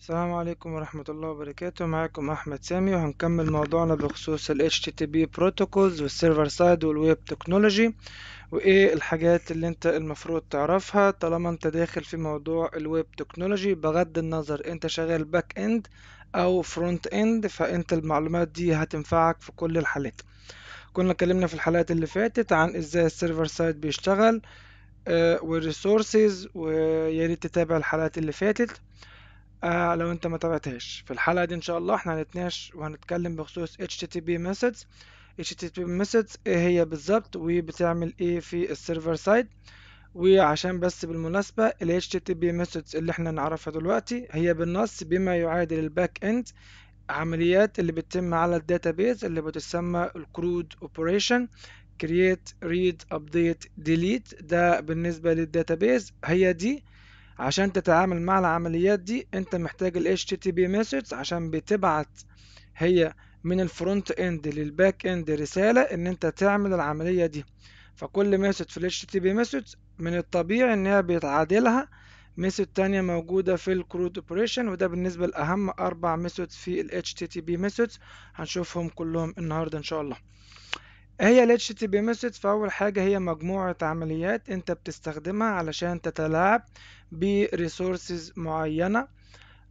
السلام عليكم ورحمة الله وبركاته معاكم أحمد سامي وهنكمل موضوعنا بخصوص ال HTTP protocols والسيرفر سايد والويب تكنولوجي وإيه الحاجات اللي أنت المفروض تعرفها طالما أنت داخل في موضوع الويب تكنولوجي بغض النظر أنت شغال باك إند أو فرونت إند فأنت المعلومات دي هتنفعك في كل الحالات كنا اتكلمنا في الحلقات اللي فاتت عن إزاي السيرفر سايد بيشتغل والريسورسز آه، ويا ريت تتابع الحلقات اللي فاتت آه لو انت ما تابعتهاش في الحلقه دي ان شاء الله احنا هنتناقش وهنتكلم بخصوص HTTP methods HTTP methods ايه هي بالظبط وبتعمل ايه في السيرفر سايد وعشان بس بالمناسبة ال HTTP methods اللي احنا نعرفها دلوقتي هي بالنص بما يعادل الباك اند عمليات اللي بتتم على الداتابيز اللي بتسمى الكرود اوبريشن create read update delete ده بالنسبة للداتابيز هي دي عشان تتعامل مع العمليات دي انت محتاج ال HTTP methods عشان بتبعت هي من الفرونت اند للباك اند رسالة ان انت تعمل العملية دي فكل message في ال HTTP methods من الطبيعي انها بيتعادلها message تانية موجودة في ال crude operation وده بالنسبة لأهم أربع ميثودز في ال HTTP methods هنشوفهم كلهم النهاردة إن شاء الله هي ال HTTP message فأول حاجة هي مجموعة عمليات أنت بتستخدمها علشان تتلاعب ب resources معينة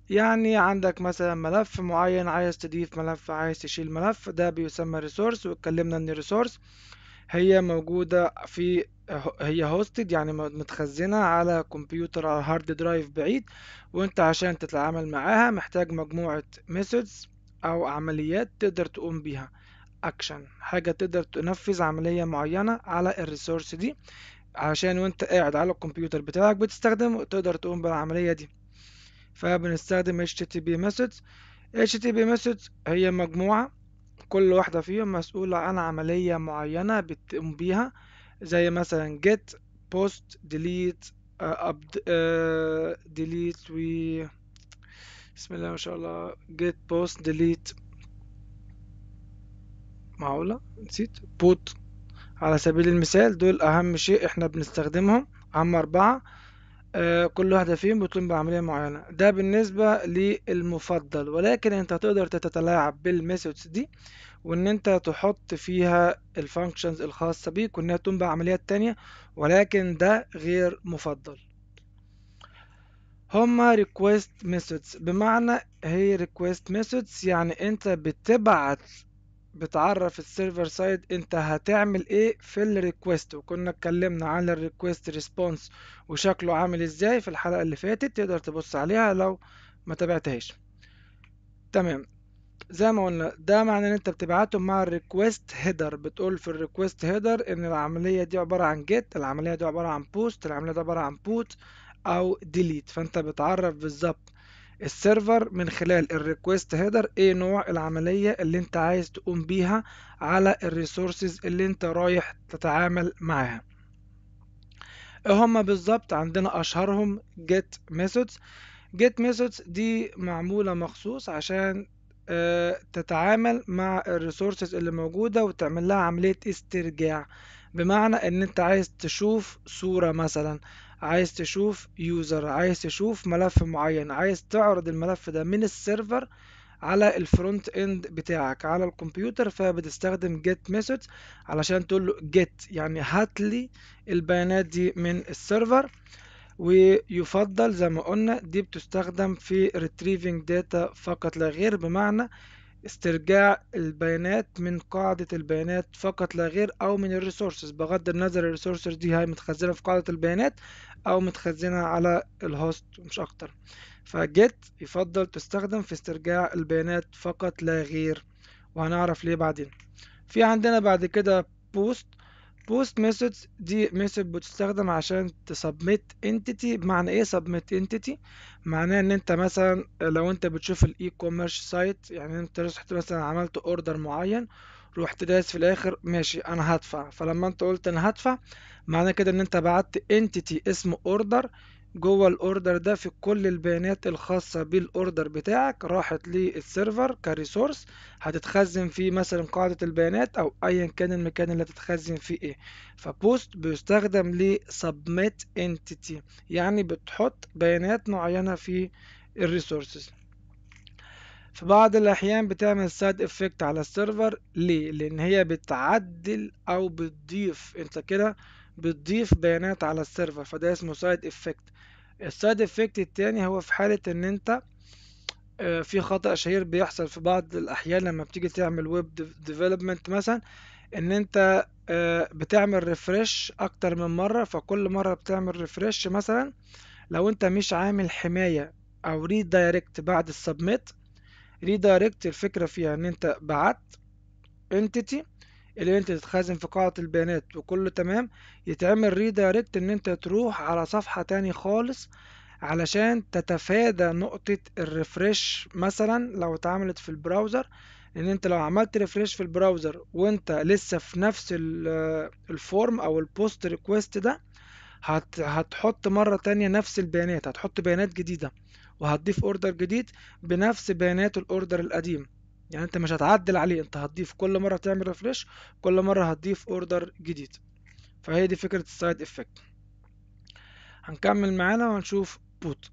يعني عندك مثلا ملف معين عايز تضيف ملف عايز تشيل ملف ده بيسمى resource واتكلمنا ان resource هي موجودة في هي هوستد يعني متخزنة على كمبيوتر على هارد درايف بعيد وانت عشان تتعامل معاها محتاج مجموعة ميثودز او عمليات تقدر تقوم بيها اكشن حاجه تقدر تنفذ عمليه معينه على الريسورس دي عشان وانت قاعد على الكمبيوتر بتاعك بتستخدمه تقدر تقوم بالعمليه دي فبنستخدم HTTP تي HTTP methods هي مجموعه كل واحده فيهم مسؤوله عن عمليه معينه بتقوم بيها زي مثلا get post delete uh, ديليت uh, delete و بسم الله ما شاء الله get post delete معقولة نسيت بوت على سبيل المثال دول أهم شيء احنا بنستخدمهم أهم أربعة آه كل واحدة فيهم بتقوم بعملية معينة ده بالنسبة للمفضل ولكن انت تقدر تتلاعب بالميثودز دي وان انت تحط فيها الفانكشنز الخاصة بيك وانها تقوم بعمليات تانية ولكن ده غير مفضل هما request methods بمعنى هي request methods يعني انت بتبعت بتعرف السيرفر سايد انت هتعمل ايه في الريكوست وكنا اتكلمنا عن الريكوست ريسبونس وشكله عامل ازاي في الحلقة اللي فاتت تقدر تبص عليها لو ما تابعتهاش تمام زي ما قلنا ده معناه ان انت بتبعته مع الريكوست هيدر بتقول في الريكوست هيدر ان العملية دي عبارة عن جيت العملية دي عبارة عن بوست العملية دي عبارة عن بوت او ديليت فانت بتعرف بالظبط السيرفر من خلال الريكوست هيدر ايه نوع العملية اللي انت عايز تقوم بيها على الريسورسز اللي انت رايح تتعامل معاها إيه هما بالظبط عندنا اشهرهم get methods جيت ميثودز دي معمولة مخصوص عشان آه، تتعامل مع الريسورسز اللي موجودة وتعمل لها عملية استرجاع بمعنى ان انت عايز تشوف صورة مثلا عايز تشوف يوزر عايز تشوف ملف معين عايز تعرض الملف ده من السيرفر على الفرونت اند بتاعك على الكمبيوتر فبتستخدم جيت ميثود علشان تقول له جيت يعني هات لي البيانات دي من السيرفر ويفضل زي ما قلنا دي بتستخدم في retrieving data فقط لا غير بمعنى استرجاع البيانات من قاعدة البيانات فقط لا غير أو من الريسورسز بغض النظر الريسورسز دي هاي متخزنة في قاعدة البيانات أو متخزنة على الهوست مش أكتر فجيت يفضل تستخدم في استرجاع البيانات فقط لا غير وهنعرف ليه بعدين في عندنا بعد كده بوست بوست ميثودز دي ميثود بتستخدم عشان تسبميت انتيتي بمعنى ايه سبميت انتيتي معناه ان انت مثلا لو انت بتشوف الاي كوميرس سايت يعني انت رحت مثلا عملت اوردر معين رحت دايس في الاخر ماشي انا هدفع فلما انت قلت انا هدفع معنى كده ان انت بعت انتيتي اسمه اوردر جوه الاوردر ده في كل البيانات الخاصة بالاوردر بتاعك راحت للسيرفر كريسورس هتتخزن فيه مثلا قاعدة البيانات او ايا كان المكان اللي هتتخزن فيه ايه فبوست بيستخدم لسبميت انتيتي يعني بتحط بيانات معينة في الريسورسز في بعض الأحيان بتعمل سايد افكت على السيرفر ليه؟ لأن هي بتعدل أو بتضيف أنت كده بتضيف بيانات على السيرفر فده اسمه سايد افكت السايد افكت التاني هو في حالة ان انت آه، في خطأ شهير بيحصل في بعض الأحيان لما بتيجي تعمل ويب ديفلوبمنت مثلا إن أنت آه، بتعمل ريفرش أكتر من مرة فكل مرة بتعمل ريفرش مثلا لو أنت مش عامل حماية أو ريدايركت بعد السبميت ريدايركت الفكرة فيها إن أنت بعت انتيتي انت تتخزن في قاعة البيانات وكله تمام يتعمل ريدايركت ان انت تروح على صفحة تاني خالص علشان تتفادى نقطة الريفرش مثلا لو اتعملت في البراوزر ان انت لو عملت ريفرش في البراوزر وانت لسه في نفس الفورم آه، او البوست ريكويست ده هت هتحط مرة تانية نفس البيانات هتحط بيانات جديدة وهتضيف اوردر جديد بنفس بيانات الاوردر القديم يعني انت مش هتعدل عليه انت هتضيف كل مره هتعمل ريفريش كل مره هتضيف اوردر جديد فهي دي فكره السايد افكت هنكمل معانا وهنشوف بوت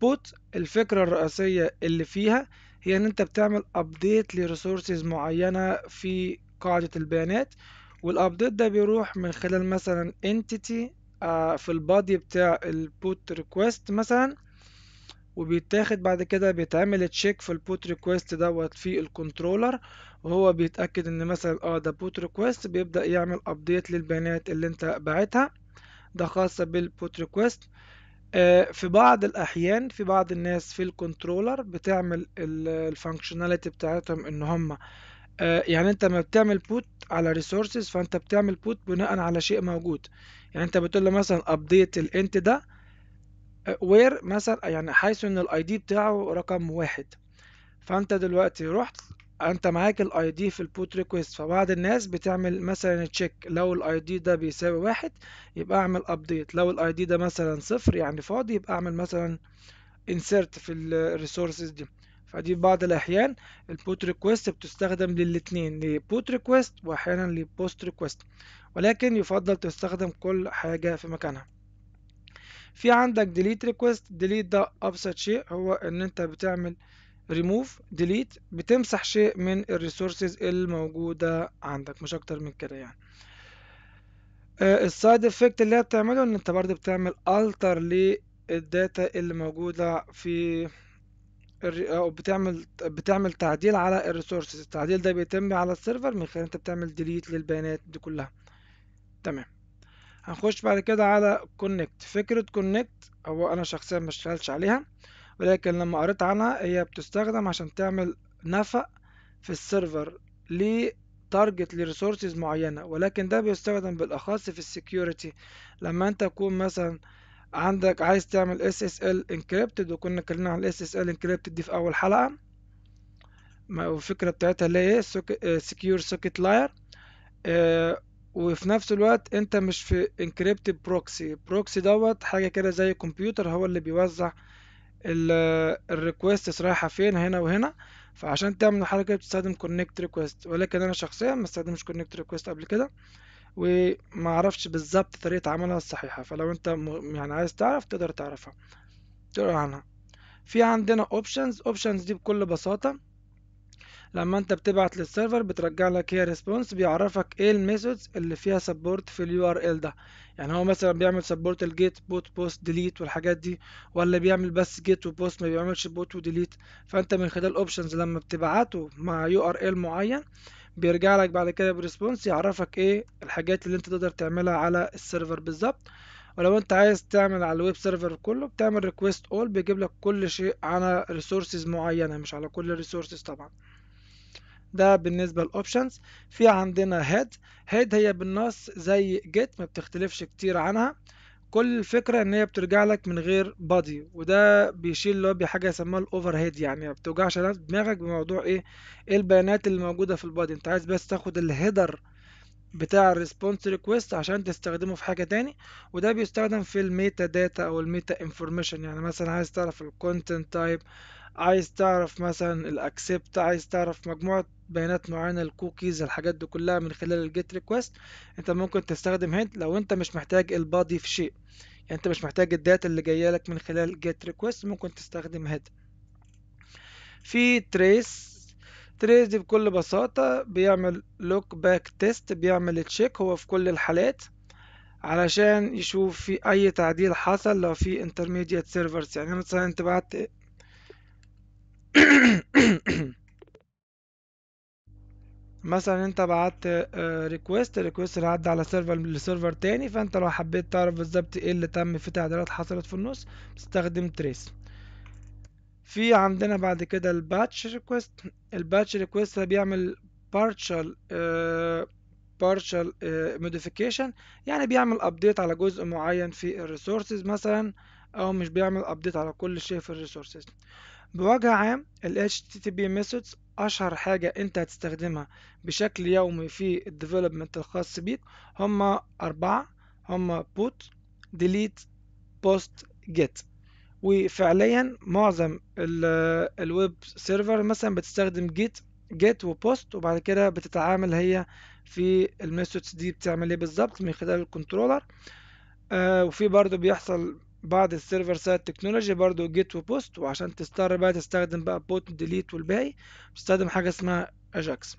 بوت الفكره الرئيسيه اللي فيها هي ان انت بتعمل ابديت لريسورسز معينه في قاعده البيانات والابديت ده بيروح من خلال مثلا entity آه، في البادي بتاع البوت ريكوست مثلا وبيتاخد بعد كده بيتعمل تشيك في البوت ريكويست دوت في الكنترولر وهو بيتأكد ان مثلا اه ده بوت ريكويست بيبدأ يعمل ابديت للبيانات اللي انت باعتها ده خاصة بالبوت ريكويست آه، في بعض الاحيان في بعض الناس في الكنترولر بتعمل الفانكشناليتي بتاعتهم ان هم آه، يعني انت ما بتعمل بوت على ريسورسز فانت بتعمل بوت بناء على شيء موجود يعني انت بتقول له مثلا ابديت الانت ده وير مثلا يعني حيث ان الاي دي بتاعه رقم واحد فانت دلوقتي رحت انت معاك الاي دي في البوت ريكويست فبعض الناس بتعمل مثلا تشيك لو الاي دي ده بيساوي واحد يبقى اعمل ابديت لو الاي دي ده مثلا صفر يعني فاضي يبقى اعمل مثلا insert في الريسورسز دي فدي بعض الاحيان البوت ريكويست بتستخدم للاتنين لبوت ريكويست واحيانا لبوست ريكويست ولكن يفضل تستخدم كل حاجة في مكانها في عندك ديليت request ديليت ده ابسط شيء هو ان انت بتعمل ريموف ديليت بتمسح شيء من الريسورسز الموجودة عندك مش اكتر من كده يعني آه، السايد افكت اللي هي بتعمله ان انت برضه بتعمل التر للداتا اللي موجودة في او بتعمل بتعمل تعديل على الريسورسز التعديل ده بيتم على السيرفر من خلال انت بتعمل ديليت للبيانات دي كلها تمام هنخش بعد كده على كونكت فكرة كونكت هو أنا شخصيا ما اشتغلتش عليها ولكن لما قريت عنها هي بتستخدم عشان تعمل نفق في السيرفر لتارجت لريسورسز معينة ولكن ده بيستخدم بالأخص في السكيورتي لما أنت تكون مثلا عندك عايز تعمل SSL encrypted وكنا اتكلمنا عن SSL encrypted دي في أول حلقة الفكرة بتاعتها اللي هي سكيور سوكيت لاير وفي نفس الوقت انت مش في انكريبت بروكسي بروكسي دوت حاجة كده زي كمبيوتر هو اللي بيوزع الريكويست آه، رايحة فين هنا وهنا فعشان تعمل الحركة بتستخدم كونكت ريكوست ولكن انا شخصيا ما استخدمش كونكت ريكوست قبل كده وما اعرفش بالظبط طريقة عملها الصحيحة فلو انت يعني عايز تعرف تقدر تعرفها تقرا عنها في عندنا اوبشنز اوبشنز دي بكل بساطة لما انت بتبعت للسيرفر بترجع لك هي ريسبونس بيعرفك ايه الميثودز اللي فيها سبورت في اليو ار ال ده يعني هو مثلا بيعمل سبورت الجيت بوت بوست ديليت والحاجات دي ولا بيعمل بس جيت وبوست ما بيعملش بوت وديليت فانت من خلال اوبشنز لما بتبعته مع يو ار ال معين بيرجع لك بعد كده بريسبونس يعرفك ايه الحاجات اللي انت تقدر تعملها على السيرفر بالظبط ولو انت عايز تعمل على الويب سيرفر كله بتعمل ريكويست اول بيجيب لك كل شيء على ريسورسز معينه مش على كل الريسورسز طبعا ده بالنسبة للأوبشنز في عندنا هيد هيد هي بالنص زي جيت ما بتختلفش كتير عنها كل الفكرة ان هي بترجع لك من غير بادي وده بيشيل اللي هو بحاجة يسموها الاوفر هيد يعني ما بتوجعش دماغك بموضوع ايه ايه البيانات اللي موجودة في البادي انت عايز بس تاخد الهيدر بتاع الريسبونس ريكويست عشان تستخدمه في حاجه تاني وده بيستخدم في الميتا داتا او الميتا انفورميشن يعني مثلا عايز تعرف الكونتنت تايب عايز تعرف مثلا الاكسبت عايز تعرف مجموعة بيانات معينة الكوكيز الحاجات دي كلها من خلال الجيت ريكوست انت ممكن تستخدم هيد لو انت مش محتاج البادي في شيء يعني انت مش محتاج الداتا اللي جايه لك من خلال جيت ريكوست ممكن تستخدم هيد في تريس تريس دي بكل بساطة بيعمل لوك باك تيست بيعمل تشيك هو في كل الحالات علشان يشوف في اي تعديل حصل لو في انترميديات سيرفرز يعني مثلا انت بعت مثلا انت بعت ريكويست آه، الريكويست اللي عدى على سيرفر لسيرفر تاني فانت لو حبيت تعرف بالظبط ايه اللي تم في تعديلات حصلت في النص بتستخدم تريس في عندنا بعد كده الباتش ريكويست الباتش ريكويست بيعمل partial آه، partial آه، modification يعني بيعمل ابديت على جزء معين في الريسورسز مثلا او مش بيعمل ابديت على كل شيء في الريسورسز بوجه عام ال HTTP methods أشهر حاجة أنت هتستخدمها بشكل يومي في الديفلوبمنت الخاص بيك هما أربعة هما put delete post get وفعليا معظم الويب سيرفر مثلا بتستخدم جيت جيت post وبعد كده بتتعامل هي في الميثودز دي بتعمل ايه بالظبط من خلال الكنترولر آه وفي برضه بيحصل بعض السيرفر سايد تكنولوجي برضو جيت وبوست وعشان تضطر بقى تستخدم بقى بوت ديليت والباقي بتستخدم حاجة اسمها اجاكس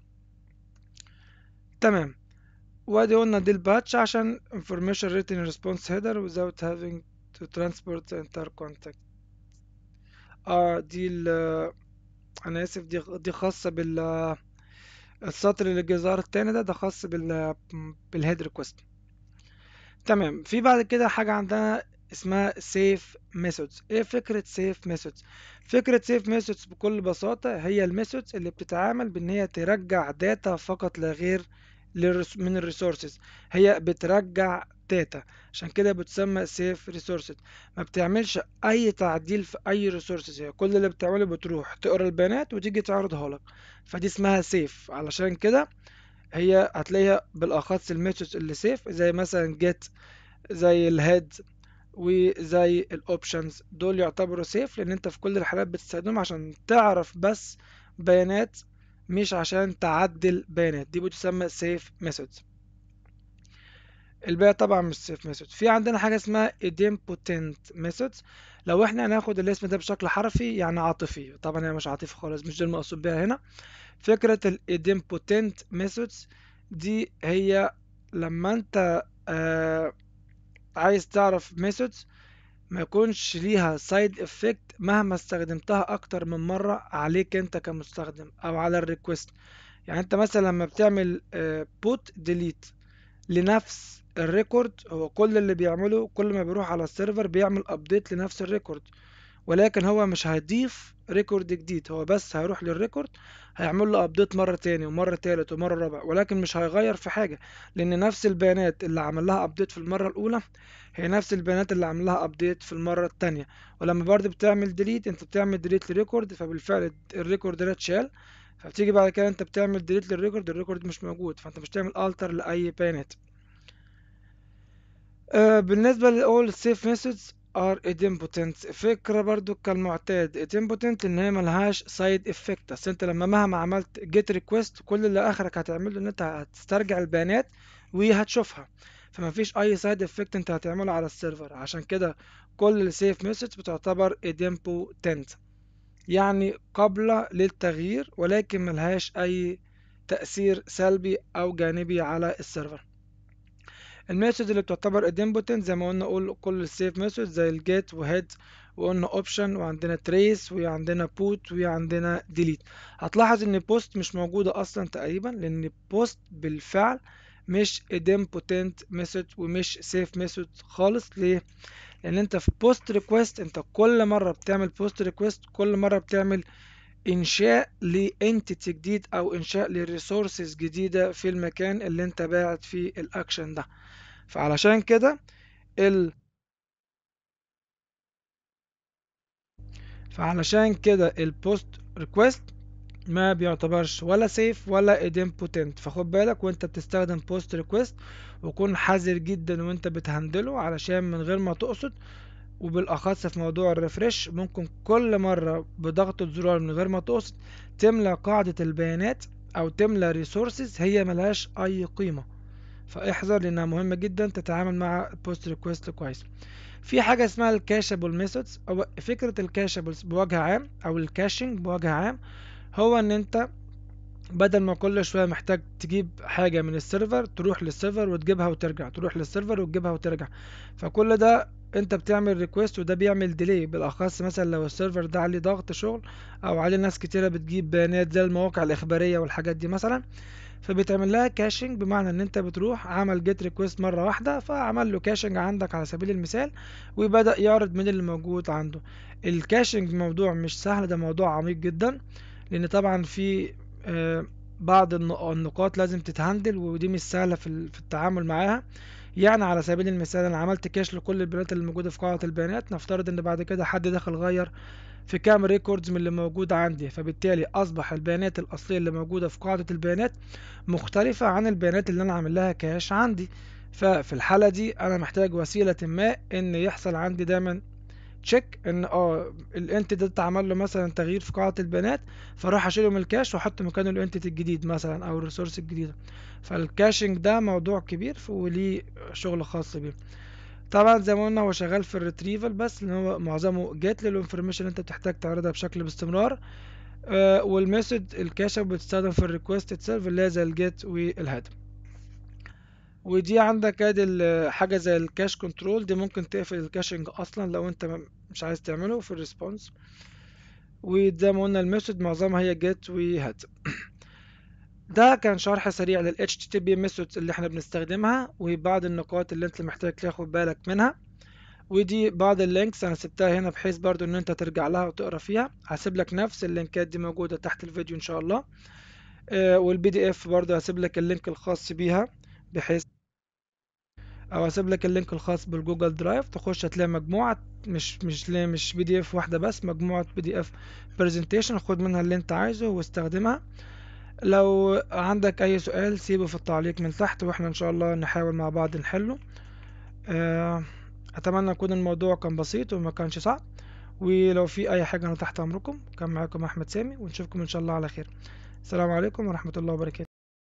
تمام وادي قلنا دي الباتش عشان information written response header without having to transport the entire contact اه دي ال انا اسف دي دي خاصة بال السطر اللي الجزار التاني ده ده خاص بال بالهيد ريكوست تمام في بعد كده حاجة عندنا اسمها سيف ميثودز ايه فكرة سيف ميثودز فكرة سيف ميثودز بكل بساطة هي الميثودز اللي بتتعامل بان هي ترجع داتا فقط لا غير من الريسورسز هي بترجع داتا عشان كده بتسمى سيف ريسورسز ما بتعملش اي تعديل في اي ريسورسز هي كل اللي بتعمله بتروح تقرا البيانات وتيجي تعرضها لك فدي اسمها سيف علشان كده هي هتلاقيها بالاخص الميثودز اللي سيف زي مثلا جيت زي الهيد وزي الاوبشنز دول يعتبروا سيف لان انت في كل الحالات بتستخدمهم عشان تعرف بس بيانات مش عشان تعدل بيانات دي بتسمى سيف ميثود الباقي طبعا مش سيف ميثود في عندنا حاجه اسمها idempotent ميثود لو احنا هناخد الاسم ده بشكل حرفي يعني عاطفي طبعا هي مش عاطفي خالص مش ده المقصود بيها هنا فكره الidempotent ميثودز دي هي لما انت آه عايز تعرف ميثودز ما يكونش ليها سايد افكت مهما استخدمتها اكتر من مرة عليك انت كمستخدم او على الريكوست يعني انت مثلا لما بتعمل بوت آه، ديليت لنفس الريكورد هو كل اللي بيعمله كل ما بيروح على السيرفر بيعمل ابديت لنفس الريكورد ولكن هو مش هيضيف ريكورد جديد هو بس هيروح للريكورد هيعمل له ابديت مره تاني ومره تالت ومره رابع ولكن مش هيغير في حاجه لان نفس البيانات اللي عمل لها ابديت في المره الاولى هي نفس البيانات اللي عمل لها ابديت في المره الثانيه ولما برضه بتعمل ديليت انت بتعمل ديليت للريكورد فبالفعل الريكورد ده اتشال فبتيجي بعد كده انت بتعمل ديليت للريكورد الريكورد مش موجود فانت مش تعمل التر لاي بيانات آه، بالنسبه للاول سيف ميثودز ار idimpotent فكرة برضو كالمعتاد idimpotent ان هي ملهاش سايد افكت اصل انت لما مهما عملت جيت ريكويست كل اللي اخرك هتعمله ان انت هتسترجع البيانات وهتشوفها فما فيش اي سايد افكت انت هتعمله على السيرفر عشان كده كل السيف مسج بتعتبر idimpotent يعني قابلة للتغيير ولكن ملهاش اي تأثير سلبي او جانبي على السيرفر الميثود اللي بتعتبر ادمبوتنت زي ما قلنا قول كل السيف ميثود زي الجيت وهيد وقلنا اوبشن وعندنا تريس وعندنا بوت وعندنا ديليت هتلاحظ ان بوست مش موجودة اصلا تقريبا لان بوست بالفعل مش ادمبوتنت ميثود ومش سيف ميثود خالص ليه لان انت في بوست ريكويست انت كل مرة بتعمل بوست ريكويست كل مرة بتعمل انشاء لانتيتي جديد او انشاء لريسورسز جديده في المكان اللي انت باعت فيه الاكشن ده فعلشان كده ال فعلشان كده البوست ريكويست ما بيعتبرش ولا سيف ولا idempotent فخد بالك وانت بتستخدم بوست ريكويست وكون حذر جدا وانت بتهندله علشان من غير ما تقصد وبالاخص في موضوع الريفرش ممكن كل مرة بضغط الزرار من غير ما تقصد تملى قاعدة البيانات او تملى ريسورسز هي ملهاش اي قيمة فاحذر لانها مهمة جدا تتعامل مع البوست ريكويست كويس في حاجة اسمها الكاشابل ميثودز او فكرة الكاشابلز بوجه عام او الكاشنج بوجه عام هو ان انت بدل ما كل شوية محتاج تجيب حاجة من السيرفر تروح للسيرفر وتجيبها وترجع تروح للسيرفر وتجيبها وترجع فكل ده انت بتعمل ريكويست وده بيعمل ديلي بالاخص مثلا لو السيرفر ده عليه ضغط شغل او عليه ناس كتيره بتجيب بيانات زي المواقع الاخباريه والحاجات دي مثلا فبتعمل لها كاشنج بمعنى ان انت بتروح عمل جيت ريكويست مره واحده فعمل له كاشنج عندك على سبيل المثال وبدا يعرض من اللي موجود عنده الكاشنج موضوع مش سهل ده موضوع عميق جدا لان طبعا في آه، بعض النقاط لازم تتهندل ودي مش سهله في التعامل معاها يعني على سبيل المثال انا عملت كاش لكل البيانات اللي موجوده في قاعده البيانات نفترض ان بعد كده حد دخل غير في كام ريكوردز من اللي موجود عندي فبالتالي اصبح البيانات الاصليه اللي موجوده في قاعده البيانات مختلفه عن البيانات اللي انا عامل لها كاش عندي ففي الحاله دي انا محتاج وسيله ما ان يحصل عندي دايما تشيك ان اه الانتيتي ده اتعمل له مثلا تغيير في قاعه البيانات فراح اشيله من الكاش واحط مكانه الانتيتي الجديد مثلا او الريسورس الجديده فالكاشنج ده موضوع كبير وليه شغل خاص بيه طبعا زي ما قلنا هو شغال في الريتريفل بس لان هو معظمه جيت للانفورميشن اللي انت بتحتاج تعرضها بشكل باستمرار آه والميثود الكاشف بتستخدم في الريكوست اتسيرف اللي هي زي الجيت والهيدر ودي عندك ادي حاجه زي الكاش كنترول دي ممكن تقفل الكاشنج اصلا لو انت مش عايز تعمله في الريسبونس وزي ما قلنا الميثود معظمها هي جيت وهات ده كان شرح سريع لل HTTP methods اللي احنا بنستخدمها وبعض النقاط اللي انت محتاج تاخد بالك منها ودي بعض اللينكس انا سبتها هنا بحيث برضو ان انت ترجع لها وتقرا فيها هسيب لك نفس اللينكات دي موجوده تحت الفيديو ان شاء الله والبي دي اف برضو هسيب لك اللينك الخاص بيها بحيث او اسيب لك اللينك الخاص بالجوجل درايف تخش هتلاقي مجموعه مش مش مش بي دي اف واحده بس مجموعه بي دي اف برزنتيشن خد منها اللي انت عايزه واستخدمها لو عندك اي سؤال سيبه في التعليق من تحت واحنا ان شاء الله نحاول مع بعض نحله آه، اتمنى يكون الموضوع كان بسيط وما كانش صعب ولو في اي حاجه انا تحت امركم كان معاكم احمد سامي ونشوفكم ان شاء الله على خير السلام عليكم ورحمه الله وبركاته